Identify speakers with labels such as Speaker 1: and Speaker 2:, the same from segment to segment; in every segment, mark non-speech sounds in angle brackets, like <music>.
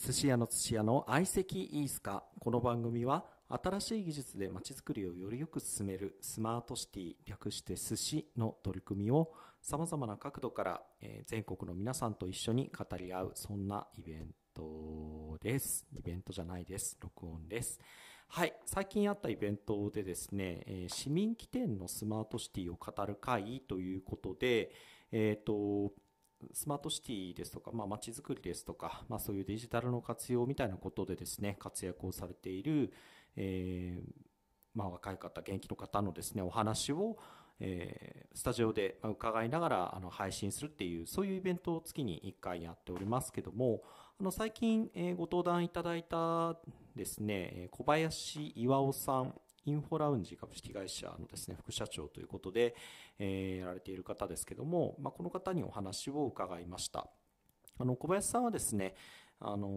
Speaker 1: 寿司屋の寿司屋の相席いいすかこの番組は新しい技術でまちづくりをよりよく進めるスマートシティ略して寿司の取り組みをさまざまな角度から、え全国の皆さんと一緒に語り合うそんなイベントですイベントじゃないです録音ですはい最近あったイベントでですね、え市民起点のスマートシティを語る会ということでえっ、ー、とスマートシティですとか、まあ、街づくりですとか、まあ、そういうデジタルの活用みたいなことでですね、活躍をされている、えー、まあ、若い方、元気の方のですね、お話を、えー、スタジオで伺いながらあの配信するっていう、そういうイベントを月に1回やっておりますけども、あの最近、えー、ご登壇いただいたですね、小林巌さんインフォラウンジ株式会社のですね、副社長ということで、えやられている方ですけども、まこの方にお話を伺いました。あの、小林さんはですね、あの、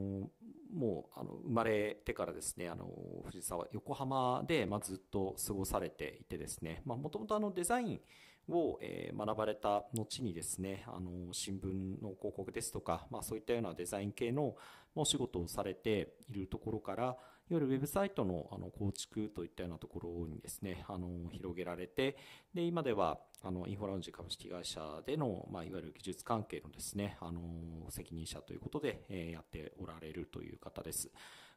Speaker 1: もう、あの、生まれてからですね、あの、藤沢、横浜で、まあ、ずっと過ごされていてですね、まもともとあの、デザインを、えー、学ばれた後にですね、あの、新聞の広告ですとか、まあ、そういったようなデザイン系の、お仕事をされているところから、いわゆるウェブサイトのあの構築といったようなところにですね、あの広げられて、で今ではあのインフォラウンジ株式会社での、まあ、いわゆる技術関係のですね、あの責任者ということで、えー、やっておられるという方です。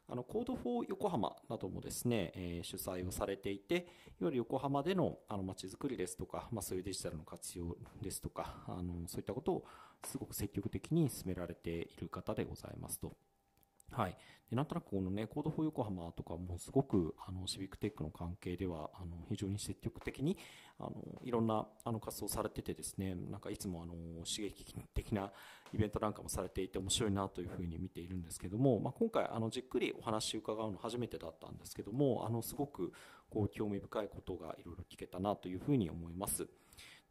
Speaker 1: あの、コードフォー横浜などもですね、えー、主催をされていて、いわゆる横浜での、あの、街づくりですとか、まあ、そういうデジタルの活用ですとか、あの、そういったことをすごく積極的に進められている方でございますと。はい、でなんとなくこのね、コードフォー横浜とかもすごくあのシビックテックの関係ではあの非常に積極的にあのいろんなあの活動されててですね、なんかいつもあの刺激的なイベントなんかもされていて面白いなというふうに見ているんですけども、まあ、今回あのじっくりお話伺うの初めてだったんですけども、あのすごくこう興味深いことがいろいろ聞けたなというふうに思います。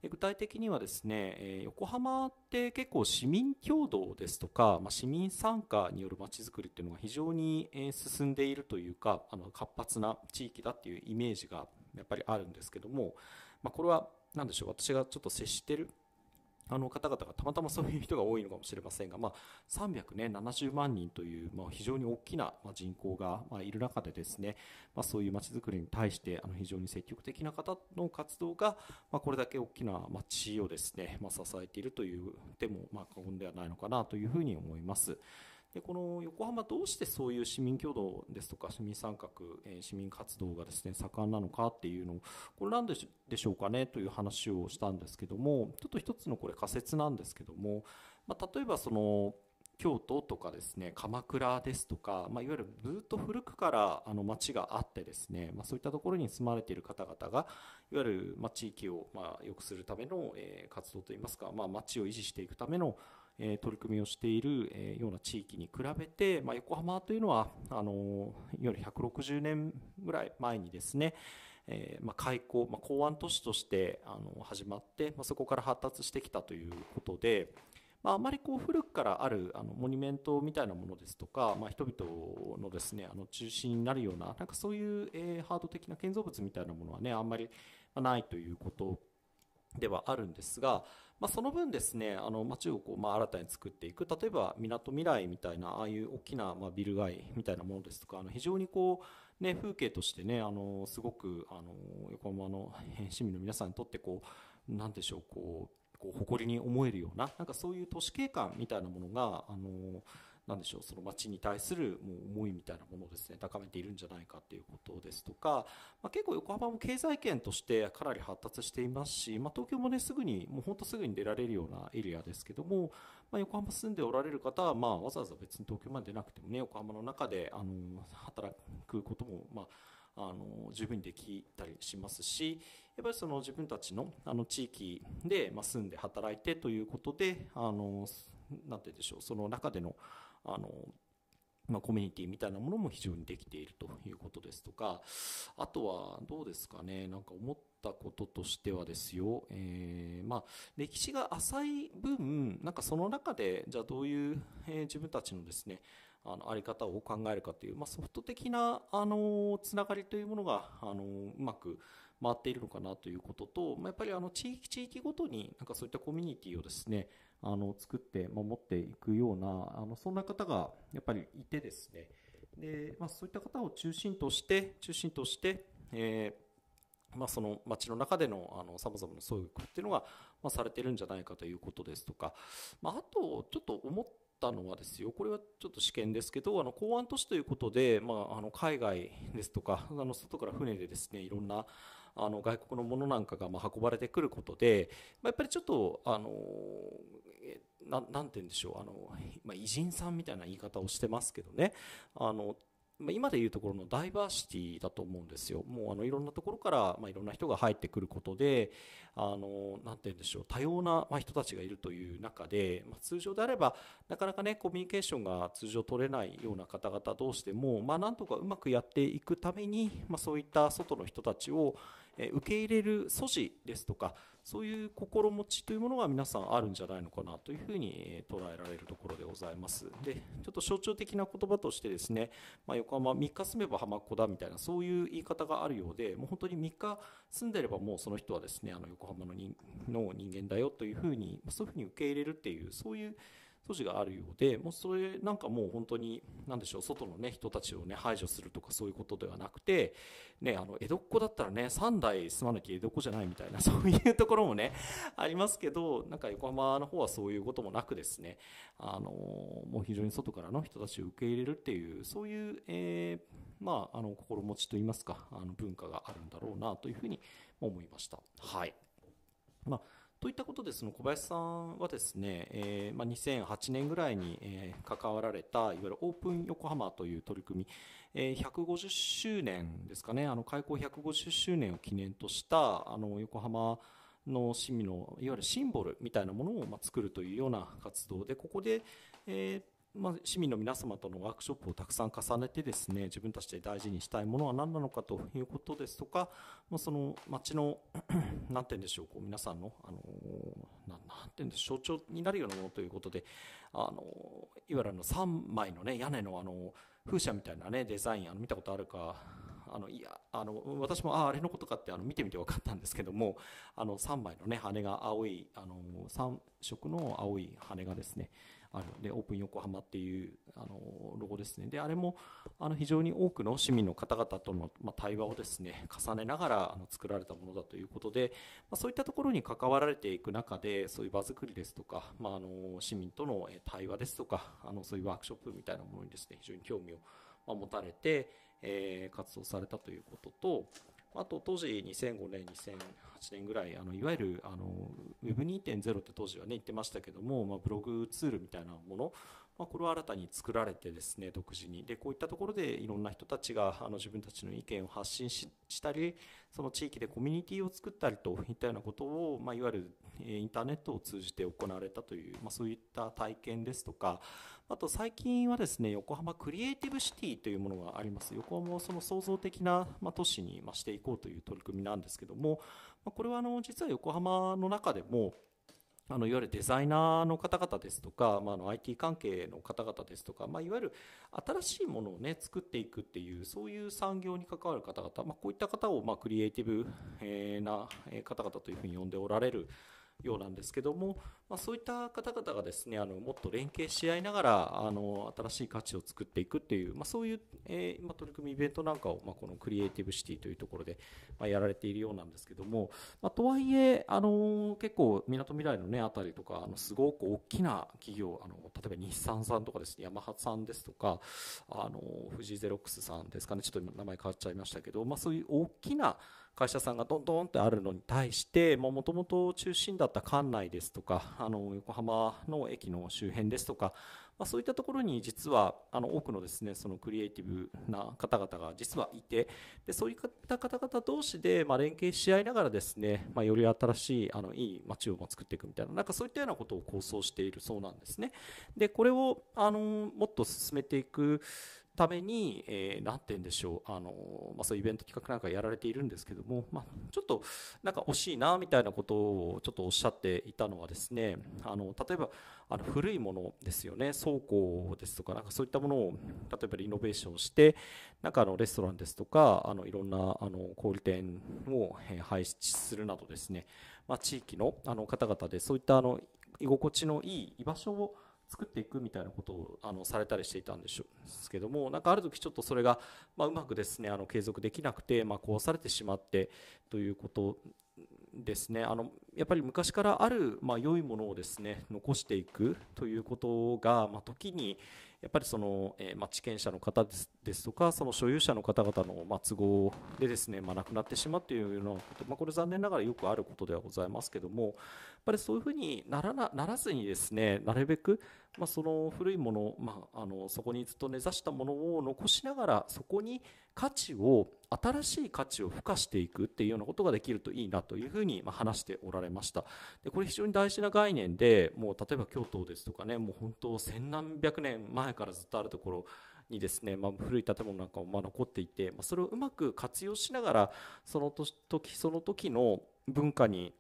Speaker 1: 具体的にはですね、え横浜って結構市民協働ですとか、まあ、市民参加によるまちづくりっていうのが非常に、え進んでいるというかあの活発な地域だっていうイメージがやっぱりあるんですけども、まあ、これは何でしょう私がちょっと接してるあの方々がたまたまそういう人が多いのかもしれませんが、まあ、370万人という、まあ、非常に大きな人口が、いる中でですね、まあ、そういう街づくりに対してあの非常に積極的な方の活動が、まあ、これだけ大きな街をですね、まあ、支えているという点も、まあ、過言ではないのかなというふうに思います。でこの横浜どうしてそういう市民挙動ですとか市民参画、え市民活動がですね盛んなのかっていうのをこれなんでしょうかねという話をしたんですけどもちょっと一つのこれ仮説なんですけども、まあ、例えばその京都とかですね鎌倉ですとか、まあ、いわゆるずっと古くからあの町があってですね、まあ、そういったところに住まれている方々がいわゆる、ま地域を、ま良くするための、え活動といいますか、まあ、町を維持していくためのえ取り組みをしている、えような地域に比べて、まあ、横浜というのはあのいわゆる160年ぐらい前にですね、えまあ、開港、まあ、港湾都市としてあの始まって、まあ、そこから発達してきたということで、まあ、あまりこう古くからあるあのモニュメントみたいなものですとか、まあ、人々のですねあの中心になるようななんかそういう、えー、ハード的な建造物みたいなものはねあんまりないということではあるんですが、まあ、その分ですねあの街をこう、まあ、新たに作っていく例えばみなとみらいみたいなああいう大きな、まあ、ビル街みたいなものですとかあの非常にこう、ね、風景としてねあのすごくあの横浜の市民の皆さんにとってこう何でしょうこうこう誇りに思えるようななんかそういう都市景観みたいなものがあのなんでしょうその町に対するもう思いみたいなものをですね高めているんじゃないかということですとか、まあ、結構横浜も経済圏としてかなり発達していますし、まあ、東京もねすぐにもうほんとすぐに出られるようなエリアですけども、まあ、横浜住んでおられる方は、まあ、わざわざ別に東京まで出なくてもね横浜の中であの働くこともまああの十分にできたりしますしやっぱりその自分たちのあの地域で、まあ、住んで働いてということであのなんて言うんでしょう、その中での、あの、まあ、コミュニティみたいなものも非常にできているということですとか、あとはどうですかね、なんか思ったこととしてはですよ、えー、まあ、歴史が浅い分、なんかその中で、じゃあどういう、えー、自分たちのですね、あの、あり方を考えるかという、まあ、ソフト的な、あの、つながりというものが、あの、うまく、回っているのかなということと、まあ、やっぱりあの地域地域ごとになんかそういったコミュニティをですねあの作って守っていくようなあのそんな方がやっぱりいてですねで、まあ、そういった方を中心として中心として、えーまあ、その町の中でのあのさまざまな創育っていうのが、まあ、されてるんじゃないかということですとか、まあ、あとちょっと思ったのはですよこれはちょっと試験ですけどあの港湾都市ということで、まあ、あの海外ですとかあの外から船でですねいろんなあの外国のものなんかがま運ばれてくることで、まあ、やっぱりちょっとあのななんて言うんでしょうあの、まあ、偉人さんみたいな言い方をしてますけどねあの今でいうところのダイバーシティだと思うんですよ。もうあのいろんなところから、まあ、いろんな人が入ってくることであのなて言うんでしょう多様な人たちがいるという中で、ま通常であればなかなかねコミュニケーションが通常取れないような方々同士でも、まあ、なんとかうまくやっていくために、まそういった外の人たちを受け入れる素地ですとかそういう心持ちというものが皆さんあるんじゃないのかなというふうに捉えられるところでございますでちょっと象徴的な言葉としてですね、まあ、横浜3日住めば浜っ子だみたいなそういう言い方があるようでもう本当に3日住んでればもうその人はですねあの横浜の人の人間だよというふうにそういうふうに受け入れるっていうそういう措置があるようで、もうそれなんかもう本当に、なんでしょう、外のね、人たちをね、排除するとかそういうことではなくて、ね、あの、江戸っ子だったらね、3代住まなきゃ江戸っ子じゃないみたいな、<laughs> そういうところもね、ありますけど、なんか横浜の方はそういうこともなくですね、あの、もう非常に外からの人たちを受け入れるっていう、そういう、えー、まあ、あの、心持ちといいますか、あの、文化があるんだろうなというふうに思いました。はい。まあといったことで、その小林さんはですね、えー、まあ、2008年ぐらいに、えー、関わられた、いわゆるオープン横浜という取り組み、えー、150周年ですかね、あの、開港150周年を記念とした、あの、横浜、の市民のいわゆるシンボルみたいなものをま作るというような活動でここで、えまあ、市民の皆様とのワークショップをたくさん重ねてですね、自分たちで大事にしたいものは何なのかということですとか、まあ、その街の、<clears throat> なんて言うんでしょう、こう皆さんの、あのな、なんて言うんでしょう、象徴になるようなものということで、あの、いわゆるの3枚のね、屋根のあの、風車みたいなね、デザイン、あの、見たことあるか、あの、いや、あの、私も、ああ、あれのことかって、あの、見てみて分かったんですけども、あの、3枚のね、羽が青い、あの、3色の青い羽がですね、あるので、オープン横浜っていうあのロゴですね。で、あれもあの非常に多くの市民の方々との、ま対話をですね、重ねながらあの作られたものだということで、まそういったところに関わられていく中で、そういう場作りですとか、まあ、あの市民との対話ですとか、あのそういうワークショップみたいなものにですね、非常に興味を持たれて、え活動されたということと、あと当時2005年2008年ぐらいあのいわゆるあの Web2.0 って当時はね言ってましたけども、まあ、ブログツールみたいなもの、まあ、これを新たに作られてですね独自にでこういったところでいろんな人たちがあの自分たちの意見を発信したりその地域でコミュニティを作ったりといったようなことを、まあ、いわゆるインターネットを通じて行われたという、まあ、そういった体験ですとかあと最近はですね、横浜クリエイティブシティというものがあります。横浜をその創造的な、ま都市に、ましていこうという取り組みなんですけども、まこれはあの実は横浜の中でも、あのいわゆるデザイナーの方々ですとか、まあ、の IT 関係の方々ですとか、まあ、いわゆる新しいものを、ね、作っていくっていうそういう産業に関わる方々、まあ、こういった方を、まクリエイティブな方々というふうに呼んでおられるようなんですけども、まあ、そういった方々がですねあのもっと連携し合いながらあの新しい価値を作っていくっていう、まあ、そういう、えー、今取り組みイベントなんかを、まあ、このクリエイティブシティというところで、まあ、やられているようなんですけども、まあ、とはいえあの結構みなとみらいのねあたりとかあのすごく大きな企業あの例えば日産さんとかですねヤマハさんですとかあの富士ゼロックスさんですかねちょっと名前変わっちゃいましたけど、まあ、そういう大きな会社さんがどんどんってあるのに対してもともと中心だった館内ですとかあの横浜の駅の周辺ですとか、まあ、そういったところに実はあの多くのですねそのクリエイティブな方々が実はいてでそういった方々同士でま連携し合いながらですね、まあ、より新しいあのいい街を作っていくみたいななんかそういったようなことを構想しているそうなんですね。でこれをあのもっと進めていくために、えー、なんて言うんでしょう、あのまあ、そういうイベント企画なんかやられているんですけども、まあ、ちょっとなんか惜しいなみたいなことをちょっとおっしゃっていたのはですね、あの例えばあの古いものですよね、倉庫ですとか、なんかそういったものを例えばリノベーションして、なんかあのレストランですとか、あのいろんなあの小売店を廃止するなどですね、まあ、地域のあの方々でそういったあの居心地のいい居場所を作っていくみたいなことをあのされたりしていたんですけどもなんかある時ちょっとそれが、まうまくですねあの継続できなくて、ま壊されてしまってということですねあのやっぱり昔からある、ま良いものをですね残していくということが、ま時に、やっぱりその、えー、まあ、地権者の方ですですとかその所有者の方々の、まあ、都合でですね、まあ、亡くなってしまうというようなこと、まあ、これ残念ながらよくあることではございますけどもやっぱりそういうふうにならなならずにですねなるべくまあ、その古いもの,、まあ、あのそこにずっと根ざしたものを残しながらそこに価値を新しい価値を付加していくっていうようなことができるといいなというふうに話しておられましたでこれ非常に大事な概念でもう例えば京都ですとかねもう本当千何百年前からずっとあるところにですね、まあ、古い建物なんかもま残っていて、まあ、それをうまく活用しながらその時その時の文化に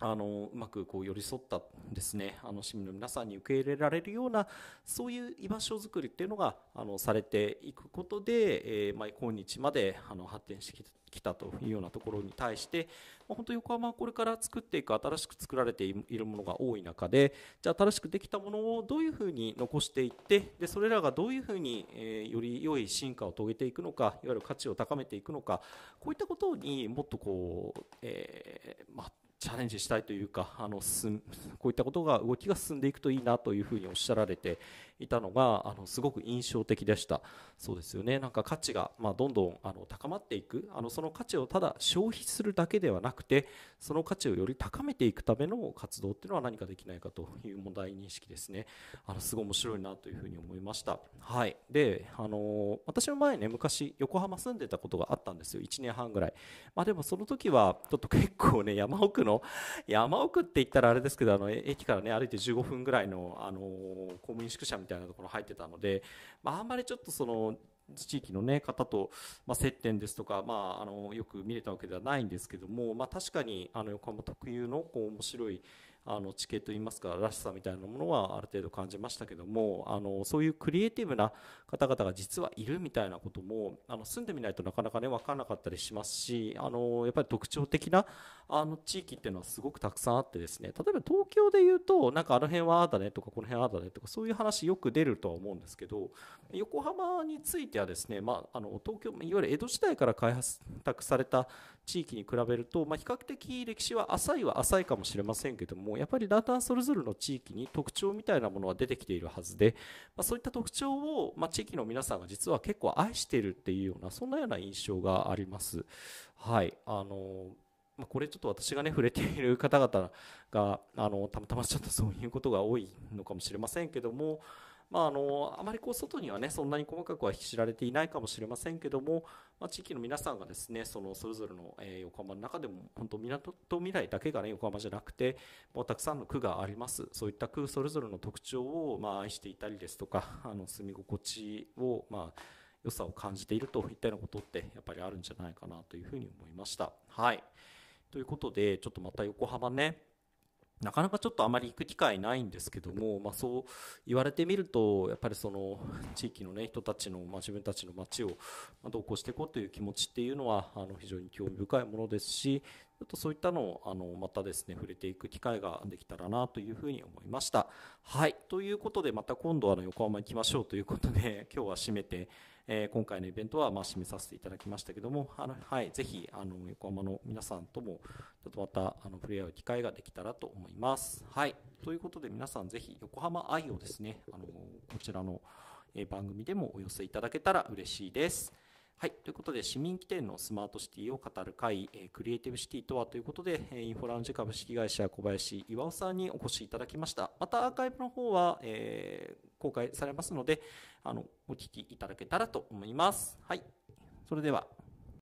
Speaker 1: あのうまくこう寄り添ったですねあの市民の皆さんに受け入れられるようなそういう居場所づくりっていうのがあのされていくことで、えー、まあ、今日まであの発展してきたというようなところに対して、まあ、本当横浜はこれから作っていく新しく作られているものが多い中でじゃあ新しくできたものをどういうふうに残していってでそれらがどういうふうに、えー、より良い進化を遂げていくのかいわゆる価値を高めていくのかこういったことにもっとこう、えー、まあチャレンジしたいというかあの進こういったことが動きが進んでいくといいなというふうにおっしゃられていたのがあのすごく印象的でしたそうですよねなんか価値が、まあ、どんどんあの高まっていくあのその価値をただ消費するだけではなくてその価値をより高めていくための活動っていうのは何かできないかという問題認識ですねあのすごい面白いなというふうに思いましたはいであの私の前ね昔横浜住んでたことがあったんですよ1年半ぐらいまあでもその時はちょっと結構ね山奥のの山奥って言ったらあれですけどあの駅からね歩いて15分ぐらいのあの公務員宿舎みたいなところ入ってたので、まあ、んまりちょっとその地域の、ね、方と、まあ、接点ですとか、まあ、あのよく見れたわけではないんですけども、まあ、確かにあの横浜特有のこう面白いあの地形といいますからしさみたいなものはある程度感じましたけどもあのそういうクリエイティブな方々が実はいるみたいなこともあの住んでみないとなかなかね分からなかったりしますしあのやっぱり特徴的なあの地域っていうのはすごくたくさんあってですね例えば東京でいうとなんかあの辺はああだねとかこの辺ああだねとかそういう話よく出るとは思うんですけど横浜についてはですね、まあ、あの東京いわゆる江戸時代から開発された地域に比べると、まあ、比較的歴史は浅いは浅いかもしれませんけどもやっぱりラんだんそれぞれの地域に特徴みたいなものは出てきているはずで、まあ、そういった特徴を、まあ、地域の皆さんが実は結構愛しているっていうようなそんなような印象があります。はいあのまあ、これちょっと私がね触れている方々があのたまたまちょっとそういうことが多いのかもしれませんけどもまあ、あのあまりこう外には、ね、そんなに細かくは知られていないかもしれませんけども、まあ、地域の皆さんがですねそのそれぞれの、え横浜の中でも本当港と未来だけが、ね、横浜じゃなくてもうたくさんの区がありますそういった区それぞれの特徴を、まあ、愛していたりですとか <laughs> あの住み心地を、まあ、良さを感じているといったようなことってやっぱりあるんじゃないかなというふうに思いました。はいということでちょっとまた横浜ねなかなかちょっとあまり行く機会ないんですけども、まあ、そう言われてみるとやっぱりその地域の、ね、人たちの、まあ、自分たちの街を同行していこうという気持ちっていうのはあの非常に興味深いものですしちょっとそういったのをあのまたですね触れていく機会ができたらなというふうに思いました。はいということでまた今度は横浜行きましょうということで今日は締めてえー、今回のイベントはまあ締めさせていただきましたけども、あのはい、ぜひあの横浜の皆さんともちょっとまたあの触れ合う機会ができたらと思います。はい、ということで皆さんぜひ横浜愛をですね、あのこちらの番組でもお寄せいただけたら嬉しいです。はい。ということで、市民起点のスマートシティを語る会、えー、クリエイティブシティとはということで、えインフォランジ株式会社小林岩尾さんにお越しいただきました。またアーカイブの方は、え公開されますので、あの、お聞きいただけたらと思います。はい。それでは。